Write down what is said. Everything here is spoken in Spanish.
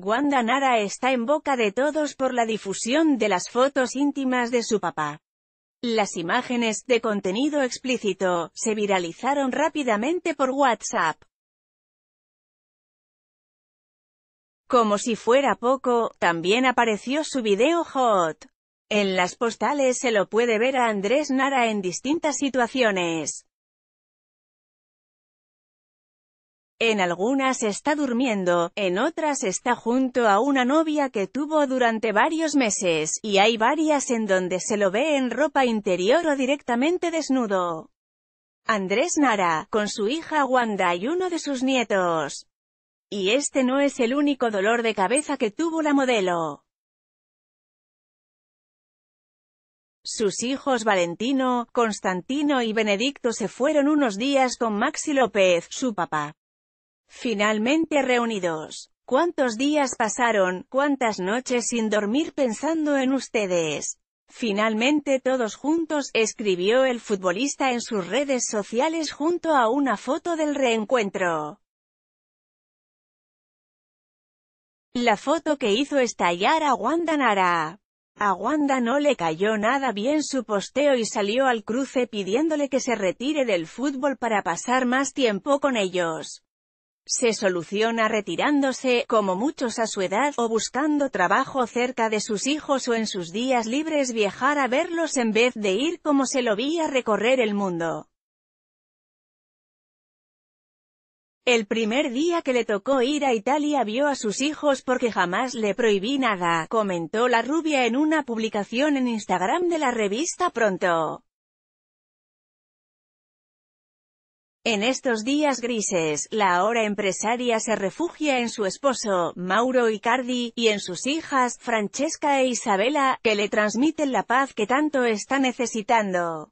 Wanda Nara está en boca de todos por la difusión de las fotos íntimas de su papá. Las imágenes, de contenido explícito, se viralizaron rápidamente por WhatsApp. Como si fuera poco, también apareció su video Hot. En las postales se lo puede ver a Andrés Nara en distintas situaciones. En algunas está durmiendo, en otras está junto a una novia que tuvo durante varios meses, y hay varias en donde se lo ve en ropa interior o directamente desnudo. Andrés Nara, con su hija Wanda y uno de sus nietos. Y este no es el único dolor de cabeza que tuvo la modelo. Sus hijos Valentino, Constantino y Benedicto se fueron unos días con Maxi López, su papá. Finalmente reunidos. ¿Cuántos días pasaron? ¿Cuántas noches sin dormir pensando en ustedes? Finalmente todos juntos, escribió el futbolista en sus redes sociales junto a una foto del reencuentro. La foto que hizo estallar a Wanda Nara. A Wanda no le cayó nada bien su posteo y salió al cruce pidiéndole que se retire del fútbol para pasar más tiempo con ellos. Se soluciona retirándose, como muchos a su edad, o buscando trabajo cerca de sus hijos o en sus días libres viajar a verlos en vez de ir como se lo vi a recorrer el mundo. El primer día que le tocó ir a Italia vio a sus hijos porque jamás le prohibí nada, comentó la rubia en una publicación en Instagram de la revista Pronto. En estos días grises, la ahora empresaria se refugia en su esposo, Mauro Icardi, y en sus hijas, Francesca e Isabela, que le transmiten la paz que tanto está necesitando.